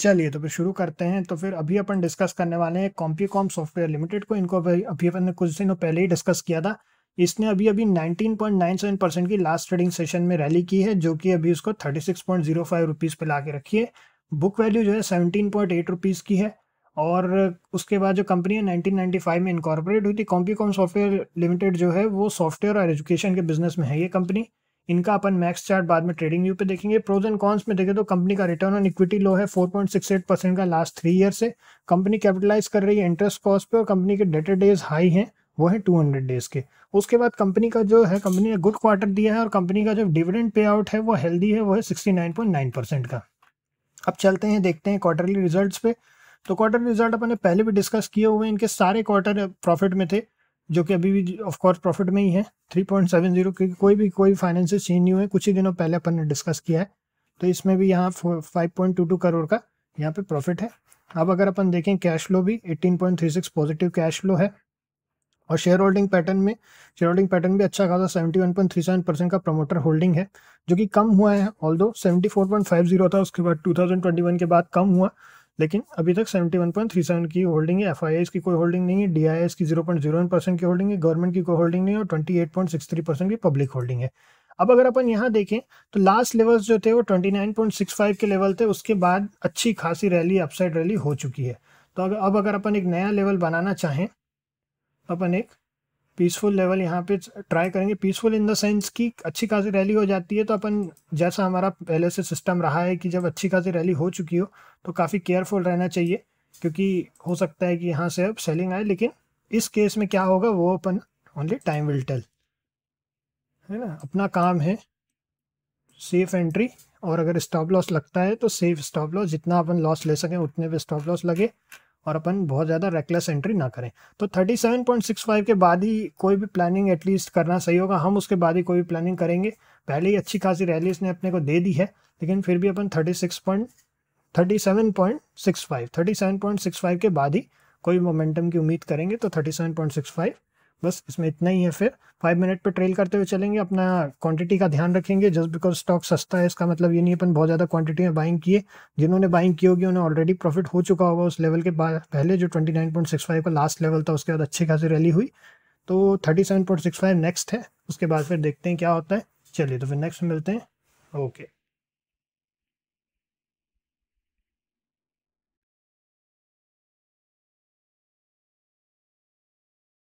चलिए तो फिर शुरू करते हैं तो फिर अभी अपन डिस्कस करने वाले हैं कॉम्पीकॉम सॉफ्टवेयर लिमिटेड को इनको अभी अभी अपन ने कुछ दिनों पहले ही डिस्कस किया था इसने अभी अभी 19.97 परसेंट की लास्ट ट्रेडिंग सेशन में रैली की है जो कि अभी उसको 36.05 रुपीस पे ला के रखी है बुक वैल्यू जो है 17.8 रुपीस की है और उसके बाद जो कंपनी है 1995 में इनकॉर्पोरेट हुई थी कॉम्पीकॉम सॉफ्टवेयर लिमिटेड जो है वो सॉफ्टवेयर और एजुकेशन के बिजनेस में है ये कंपनी इनका अपन मैक्स चार्ट बाद में ट्रेडिंग व्यू पे देखेंगे प्रोज एंड कॉन्स में देखें तो कंपनी का रिटर्न ऑन इक्विटी लो है 4.68 परसेंट का लास्ट थ्री ईयर से कंपनी कैपिटलाइज कर रही है इंटरेस्ट कॉस्ट पे और कंपनी के डेटर डेज हाई हैं वो है 200 डेज के उसके बाद कंपनी का जो है कंपनी ने गुड क्वार्टर दिया है और कंपनी का जो डिविडेंड पे आउट है वो हेल्दी है वो है सिक्सटी परसेंट का अब चलते हैं देखते हैं क्वार्टरली रिजल्ट पे तो क्वार्टर रिजल्ट अपने पहले भी डिस्कस किए हुए इनके सारे क्वार्टर प्रॉफिट में थे जो कि अभी भी ऑफ कोर्स प्रॉफिट में ही है 3.70 क्योंकि कोई भी कोई फाइनेंसियल चेंज नहीं हुए कुछ ही दिनों पहले अपन ने डिस्कस किया है तो इसमें भी यहाँ five point two two crore का यहाँ पे प्रॉफिट है अब अगर अपन देखें कैश फ्लो भी point three six positive cash flow है और शेयर होल्डिंग पैटर्न में शेयर होल्डिंग पैटर्न भी अच्छा खासा सेवन परसेंट का प्रमोटर होल्डिंग है जो कि कम हुआ है ऑल दो था उसके बाद वन के बाद कम हुआ लेकिन अभी तक 71.37 की होल्डिंग है एफ की कोई होल्डिंग नहीं है डी की 0.01 परसेंट की होल्डिंग है गवर्नमेंट की कोई होल्डिंग नहीं है और 28.63 परसेंट की पब्लिक होल्डिंग है अब अगर अपन यहाँ देखें तो लास्ट लेवल्स जो थे वो 29.65 के लेवल थे उसके बाद अच्छी खासी रैली अपसाइड रैली हो चुकी है तो अब अगर अपन एक नया लेवल बनाना चाहें अपन एक पीसफुल लेवल यहाँ पे ट्राई करेंगे पीसफुल इन द सेंस कि अच्छी खासी रैली हो जाती है तो अपन जैसा हमारा पहले से सिस्टम रहा है कि जब अच्छी खासी रैली हो चुकी हो तो काफ़ी केयरफुल रहना चाहिए क्योंकि हो सकता है कि यहाँ से अब सेलिंग आए लेकिन इस केस में क्या होगा वो अपन ओनली टाइम विल टेल है ना अपना काम है सेफ एंट्री और अगर स्टॉप लॉस लगता है तो सेफ स्टॉप लॉस जितना अपन लॉस ले सकें उतने पे स्टॉप लॉस लगे और अपन बहुत ज़्यादा रेकलेस एंट्री ना करें तो 37.65 के बाद ही कोई भी प्लानिंग एटलीस्ट करना सही होगा हम उसके बाद ही कोई भी प्लानिंग करेंगे पहले ही अच्छी खासी रैली इसने अपने को दे दी है लेकिन फिर भी अपन पॉइंट सिक्स 37.65 के बाद ही कोई मोमेंटम की उम्मीद करेंगे तो 37.65 बस इसमें इतना ही है फिर फाइव मिनट पे ट्रेल करते हुए चलेंगे अपना क्वांटिटी का ध्यान रखेंगे जस्ट बिकॉज स्टॉक सस्ता है इसका मतलब ये नहीं अपन बहुत ज़्यादा क्वांटिटी में बाइंग किए जिन्होंने बाइंग की होगी उन्हें ऑलरेडी प्रॉफिट हो चुका होगा उस लेवल के बाद पहले जो ट्वेंटी का लास्ट लेवल था उसके बाद अच्छी खासी रैली हुई तो थर्टी नेक्स्ट है उसके बाद फिर देखते हैं क्या होता है चलिए तो फिर नेक्स्ट मिलते हैं ओके